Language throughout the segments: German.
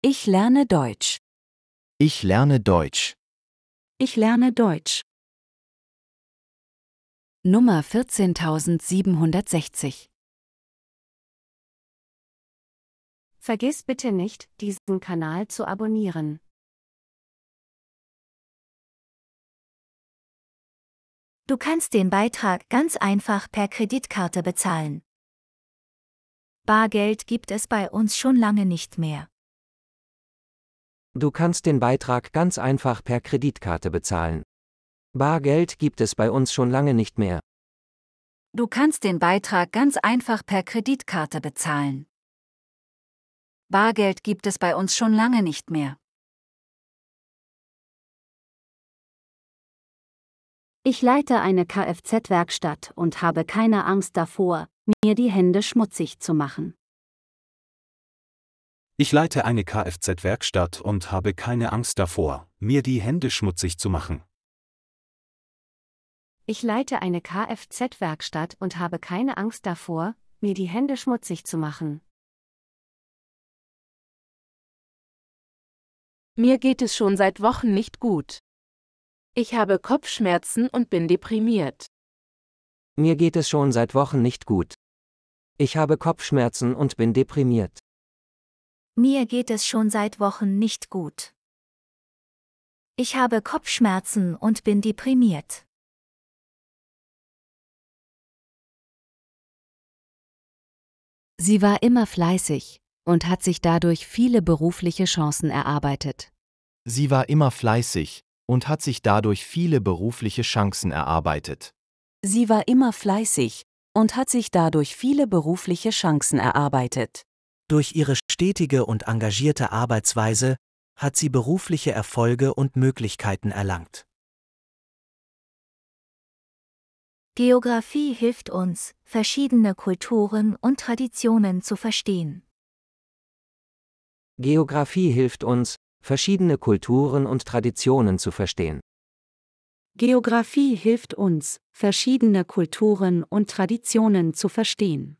Ich lerne Deutsch. Ich lerne Deutsch. Ich lerne Deutsch. Nummer 14760 Vergiss bitte nicht, diesen Kanal zu abonnieren. Du kannst den Beitrag ganz einfach per Kreditkarte bezahlen. Bargeld gibt es bei uns schon lange nicht mehr. Du kannst den Beitrag ganz einfach per Kreditkarte bezahlen. Bargeld gibt es bei uns schon lange nicht mehr. Du kannst den Beitrag ganz einfach per Kreditkarte bezahlen. Bargeld gibt es bei uns schon lange nicht mehr. Ich leite eine Kfz-Werkstatt und habe keine Angst davor, mir die Hände schmutzig zu machen. Ich leite eine Kfz-Werkstatt und habe keine Angst davor, mir die Hände schmutzig zu machen. Ich leite eine Kfz-Werkstatt und habe keine Angst davor, mir die Hände schmutzig zu machen. Mir geht es schon seit Wochen nicht gut. Ich habe Kopfschmerzen und bin deprimiert. Mir geht es schon seit Wochen nicht gut. Ich habe Kopfschmerzen und bin deprimiert. Mir geht es schon seit Wochen nicht gut. Ich habe Kopfschmerzen und bin deprimiert. Sie war immer fleißig und hat sich dadurch viele berufliche Chancen erarbeitet. Sie war immer fleißig und hat sich dadurch viele berufliche Chancen erarbeitet. Sie war immer fleißig und hat sich dadurch viele berufliche Chancen erarbeitet. Durch ihre stetige und engagierte Arbeitsweise hat sie berufliche Erfolge und Möglichkeiten erlangt. Geografie hilft uns, verschiedene Kulturen und Traditionen zu verstehen. Geografie hilft uns, verschiedene Kulturen und Traditionen zu verstehen. Geografie hilft uns, verschiedene Kulturen und Traditionen zu verstehen.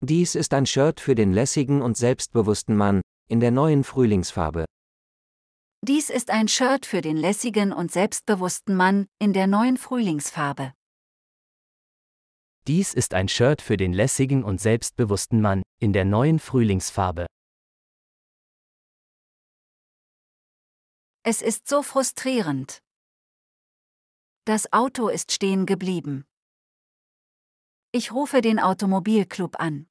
Dies ist ein Shirt für den lässigen und selbstbewussten Mann, in der neuen Frühlingsfarbe. Dies ist ein Shirt für den lässigen und selbstbewussten Mann, in der neuen Frühlingsfarbe. Dies ist ein Shirt für den lässigen und selbstbewussten Mann, in der neuen Frühlingsfarbe. Es ist so frustrierend. Das Auto ist stehen geblieben. Ich rufe den Automobilclub an.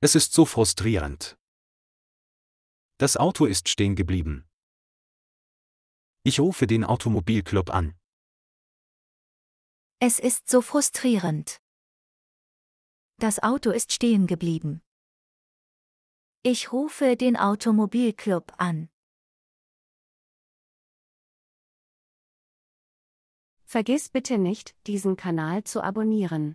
Es ist so frustrierend. Das Auto ist stehen geblieben. Ich rufe den Automobilclub an. Es ist so frustrierend. Das Auto ist stehen geblieben. Ich rufe den Automobilclub an. Vergiss bitte nicht, diesen Kanal zu abonnieren.